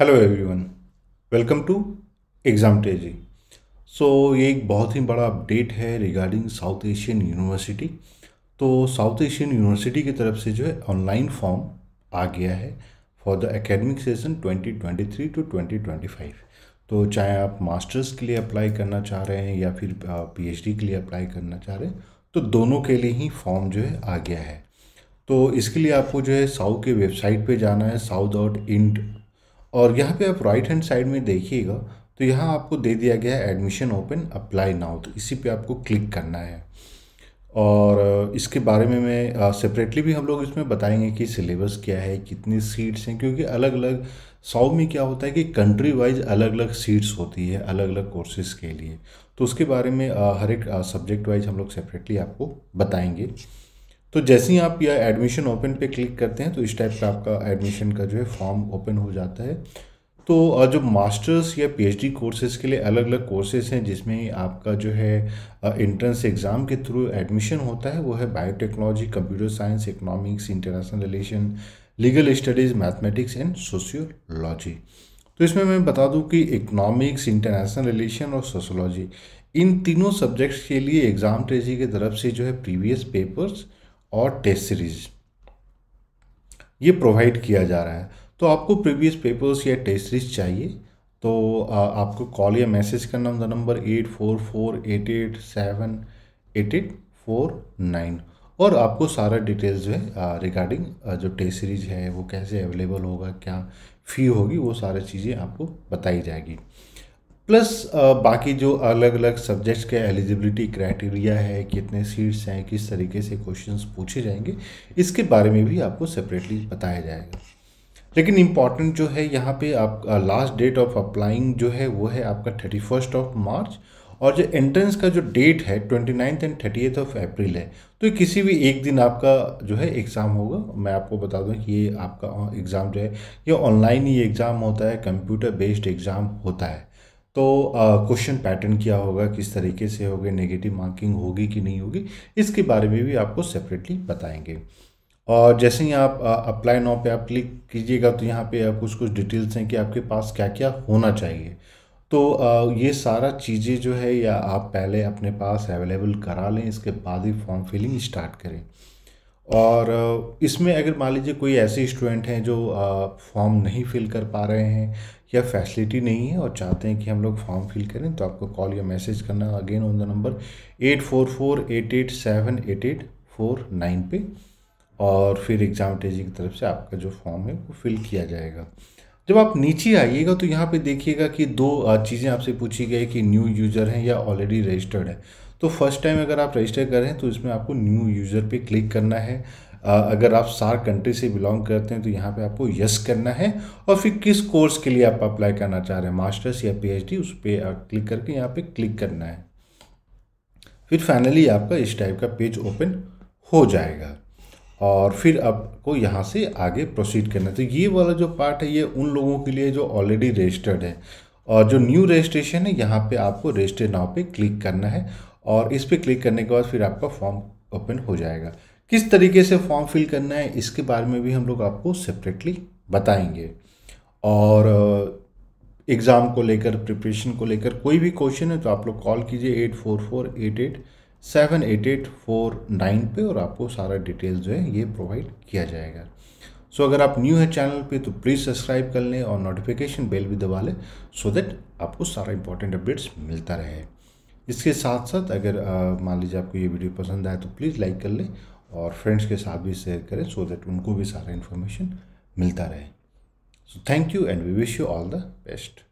hello everyone welcome to exam टेजी so ये एक बहुत ही बड़ा अपडेट है रिगार्डिंग साउथ एशियन यूनिवर्सिटी तो साउथ एशियन यूनिवर्सिटी की तरफ से जो है ऑनलाइन फॉर्म आ गया है for the academic session 2023 to 2025 तो चाहे आप मास्टर्स के लिए अप्लाई करना चाह रहे हैं या फिर पीएचडी के लिए अप्लाई करना चाह रहे हैं तो दोनों के लिए ही फॉर्म जो है आ गया है तो इसके लिए आपको जो है साउथ के वेबसाइट पे जाना है साउथ डॉट इंड और यहाँ पे आप राइट हैंड साइड में देखिएगा तो यहाँ आपको दे दिया गया है एडमिशन ओपन अप्लाई नाउ तो इसी पे आपको क्लिक करना है और इसके बारे में मैं सेपरेटली भी हम लोग इसमें बताएंगे कि सिलेबस क्या है कितनी सीट्स हैं क्योंकि अलग अलग सौ में क्या होता है कि कंट्री वाइज अलग अलग सीट्स होती है अलग अलग कोर्सेज़ के लिए तो उसके बारे में हर एक सब्जेक्ट वाइज हम लोग सेपरेटली आपको बताएंगे तो जैसे ही आप यह एडमिशन ओपन पे क्लिक करते हैं तो इस टाइप का आपका एडमिशन का जो है फॉर्म ओपन हो जाता है तो जो मास्टर्स या पीएचडी कोर्सेज के लिए अलग अलग कोर्सेज हैं जिसमें आपका जो है इंट्रेंस एग्ज़ाम के थ्रू एडमिशन होता है वो है biotechnology computer science economics international relation legal studies mathematics and sociology तो इसमें मैं बता दूं कि इकोनॉमिक्स इंटरनेशनल रिलेशन और सोशोलॉजी इन तीनों सब्जेक्ट्स के लिए एग्ज़ाम ट्रेजी की तरफ से जो है प्रीवियस पेपर्स और टेस्ट सीरीज ये प्रोवाइड किया जा रहा है तो आपको प्रीवियस पेपर्स या टेस्ट सीरीज चाहिए तो आपको कॉल या मैसेज करना the number eight four four eight eight seven eight eight four nine और आपको सारा डिटेल्स जो है रिगार्डिंग जो टेस्ट सीरीज है वो कैसे अवेलेबल होगा क्या फ़ी होगी वो सारी चीज़ें आपको बताई जाएगी प्लस बाकी जो अलग अलग सब्जेक्ट्स के एलिजिबिलिटी क्राइटेरिया है कितने सीट्स हैं किस तरीके से क्वेश्चंस पूछे जाएंगे इसके बारे में भी आपको सेपरेटली बताया जाएगा लेकिन इम्पॉर्टेंट जो है यहाँ पे आप लास्ट डेट ऑफ अप्लाइंग जो है वो है आपका थर्टी फर्स्ट ऑफ मार्च और जो एंट्रेंस का जो डेट है twenty ninth and thirty eighth of April है तो किसी भी एक दिन आपका जो है एग्ज़ाम होगा मैं आपको बता दूं कि ये आपका एग्ज़ाम जो है ये ऑनलाइन ही एग्ज़ाम होता है कंप्यूटर बेस्ड एग्ज़ाम होता है तो क्वेश्चन पैटर्न क्या होगा किस तरीके से होगा नेगेटिव मार्किंग होगी कि नहीं होगी इसके बारे में भी आपको सेपरेटली बताएंगे और जैसे ही आप अप्लाई नाउ पे आप क्लिक कीजिएगा तो यहाँ पे कुछ कुछ डिटेल्स हैं कि आपके पास क्या क्या होना चाहिए तो आ, ये सारा चीज़ें जो है या आप पहले अपने पास अवेलेबल करा लें इसके बाद ही फॉर्म फिलिंग स्टार्ट करें और इसमें अगर मान लीजिए कोई ऐसे स्टूडेंट हैं जो फॉर्म नहीं फिल कर पा रहे हैं या फैसिलिटी नहीं है और चाहते हैं कि हम लोग फॉर्म फिल करें तो आपको कॉल या मैसेज करना again on the number eight four four eight eight seven eight eight four nine पे और फिर एग्ज़ाम टेजी की तरफ से आपका जो फॉर्म है वो फिल किया जाएगा जब आप नीचे आइएगा तो यहाँ पे देखिएगा कि दो चीज़ें आपसे पूछी गई कि न्यू यूज़र हैं या ऑलरेडी रजिस्टर्ड है तो फर्स्ट टाइम अगर आप रजिस्टर करें तो इसमें आपको न्यू यूज़र पे क्लिक करना है अगर आप सार कंट्री से बिलोंग करते हैं तो यहाँ पे आपको यस करना है और फिर किस कोर्स के लिए आप अप्लाई करना चाह रहे हैं मास्टर्स या पीएचडी उस पर क्लिक करके यहाँ पे क्लिक करना है फिर फाइनली आपका इस टाइप का पेज ओपन हो जाएगा और फिर आपको यहाँ से आगे प्रोसीड करना तो ये वाला जो पार्ट है ये उन लोगों के लिए जो ऑलरेडी रजिस्टर्ड है और जो न्यू रजिस्ट्रेशन है यहाँ पे आपको रजिस्टर नाव पे क्लिक करना है और इस पर क्लिक करने के बाद फिर आपका फॉर्म ओपन हो जाएगा किस तरीके से फॉर्म फिल करना है इसके बारे में भी हम लोग आपको सेपरेटली बताएंगे और एग्ज़ाम uh, को लेकर प्रिपरेशन को लेकर कोई भी क्वेश्चन है तो आप लोग कॉल कीजिए eight four four eight eight seven eight eight four nine पे और आपको सारा डिटेल्स जो है ये प्रोवाइड किया जाएगा सो so, अगर आप न्यू है चैनल पे तो प्लीज़ सब्सक्राइब कर लें और नोटिफिकेशन बेल भी दबा लें सो दैट आपको सारा इंपॉर्टेंट अपडेट्स मिलता रहे इसके साथ साथ अगर मान लीजिए आपको ये वीडियो पसंद आए तो प्लीज़ लाइक कर लें और फ्रेंड्स के साथ भी शेयर करें सो दैट उनको भी सारा इन्फॉर्मेशन मिलता रहे so thank you and we wish you all the best